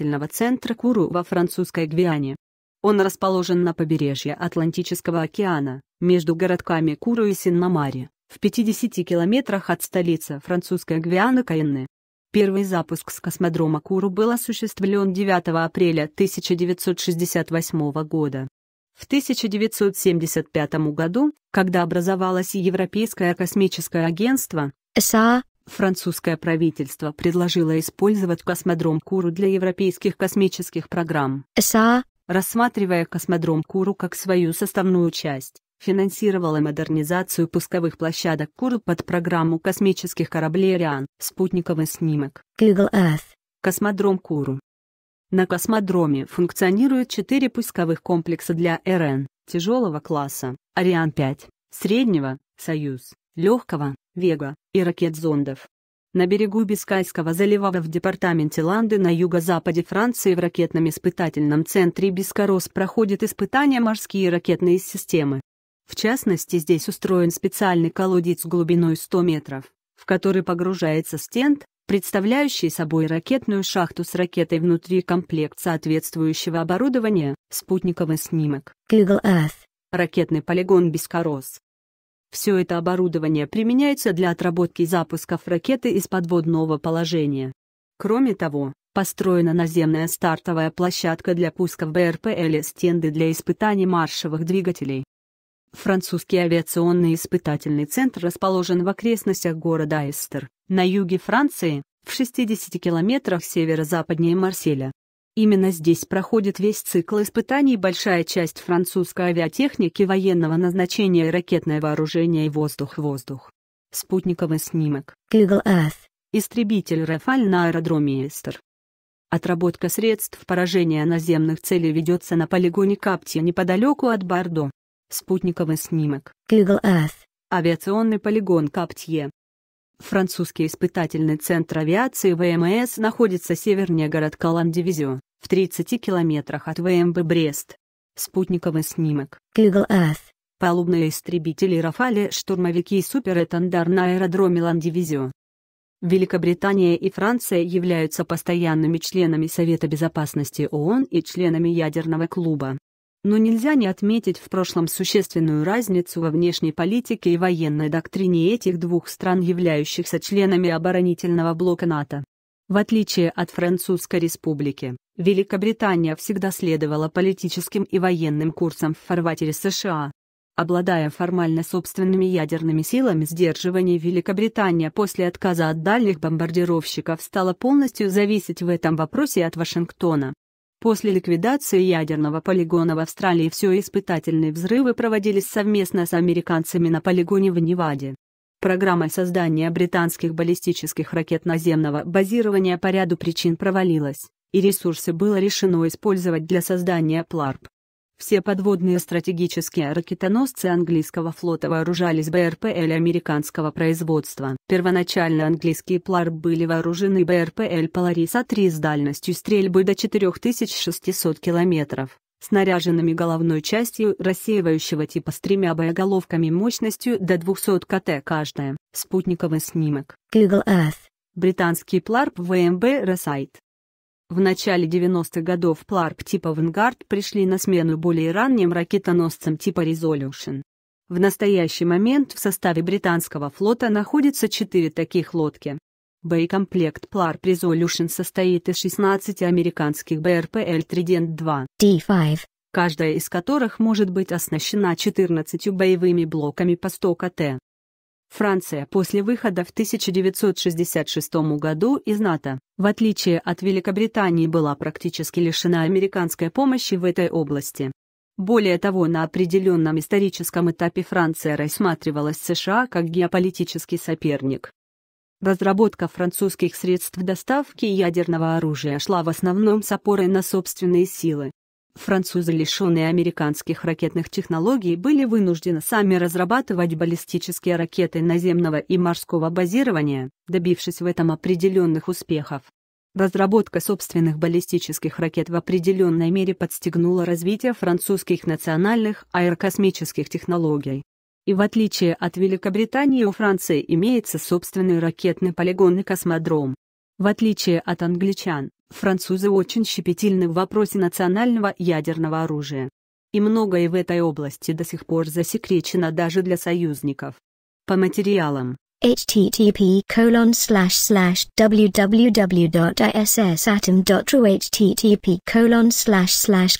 развлекательного центра Куру во французской Гвиане. Он расположен на побережье Атлантического океана, между городками Куру и Синмамари, в 50 километрах от столицы французской Гвианы Каенны. Первый запуск с космодрома Куру был осуществлен 9 апреля 1968 года. В 1975 году, когда образовалось Европейское космическое агентство, СА, Французское правительство предложило использовать космодром Куру для европейских космических программ. СА, рассматривая космодром Куру как свою составную часть, финансировала модернизацию пусковых площадок Куру под программу космических кораблей «Ариан». Спутниковый снимок. Google Earth. Космодром Куру. На космодроме функционируют четыре пусковых комплекса для РН, тяжелого класса, Ариан-5, среднего, Союз, легкого, Вега и ракет зондов. На берегу Бискайского залива в департаменте Ланды на юго-западе Франции в ракетном испытательном центре Бискорос проходят испытания морские ракетные системы. В частности, здесь устроен специальный колодец глубиной 100 метров, в который погружается стенд, представляющий собой ракетную шахту с ракетой внутри комплект соответствующего оборудования, спутниковый снимок. Google Earth. Ракетный полигон Бискорос все это оборудование применяется для отработки запусков ракеты из подводного положения. Кроме того, построена наземная стартовая площадка для пусков БРП или стенды для испытаний маршевых двигателей. Французский авиационный испытательный центр расположен в окрестностях города Эстер, на юге Франции, в 60 километрах северо-западнее Марселя. Именно здесь проходит весь цикл испытаний большая часть французской авиатехники военного назначения и ракетное вооружение и воздух-воздух. Спутниковый снимок. Google Earth. Истребитель «Рафаль» на аэродроме Эстер. Отработка средств поражения наземных целей ведется на полигоне Капти неподалеку от Бордо. Спутниковый снимок. Google Earth. Авиационный полигон Каптье, Французский испытательный центр авиации ВМС находится севернее городка Ландивизио, в 30 километрах от ВМБ Брест. Спутниковый снимок. Google Earth. Палубные истребители «Рафали», штурмовики и «Суперэтандар» на аэродроме Ландивизио. Великобритания и Франция являются постоянными членами Совета Безопасности ООН и членами Ядерного клуба но нельзя не отметить в прошлом существенную разницу во внешней политике и военной доктрине этих двух стран, являющихся членами оборонительного блока НАТО. В отличие от Французской республики, Великобритания всегда следовала политическим и военным курсам в фарватере США. Обладая формально собственными ядерными силами сдерживания, Великобритания после отказа от дальних бомбардировщиков стала полностью зависеть в этом вопросе от Вашингтона. После ликвидации ядерного полигона в Австралии все испытательные взрывы проводились совместно с американцами на полигоне в Неваде. Программа создания британских баллистических ракет наземного базирования по ряду причин провалилась, и ресурсы было решено использовать для создания ПЛАРП. Все подводные стратегические ракетоносцы английского флота вооружались БРПЛ американского производства. Первоначально английские ПЛАР были вооружены БРПЛ Л Полариса-3 с дальностью стрельбы до 4600 км, снаряженными головной частью рассеивающего типа с тремя боеголовками мощностью до 200 КТ каждая. Спутниковый снимок. Google Earth. Британский ПЛАРП ВМБ Росайт в начале 90-х годов Пларп типа «Вангард» пришли на смену более ранним ракетоносцам типа «Резолюшн». В настоящий момент в составе британского флота находится 4 таких лодки. Боекомплект Plurp Resolution состоит из 16 американских БРПЛ Trident-2, D5, каждая из которых может быть оснащена 14 боевыми блоками по 100 КТ. Франция после выхода в 1966 году из НАТО, в отличие от Великобритании, была практически лишена американской помощи в этой области. Более того, на определенном историческом этапе Франция рассматривалась США как геополитический соперник. Разработка французских средств доставки ядерного оружия шла в основном с опорой на собственные силы, Французы, лишенные американских ракетных технологий, были вынуждены сами разрабатывать баллистические ракеты наземного и морского базирования, добившись в этом определенных успехов. Разработка собственных баллистических ракет в определенной мере подстегнула развитие французских национальных аэрокосмических технологий. И в отличие от Великобритании у Франции имеется собственный ракетный полигонный космодром. В отличие от англичан, Французы очень щепетильны в вопросе национального ядерного оружия. И многое в этой области до сих пор засекречено даже для союзников. По материалам http colon slash slash www.issatom.ru http colon slash slash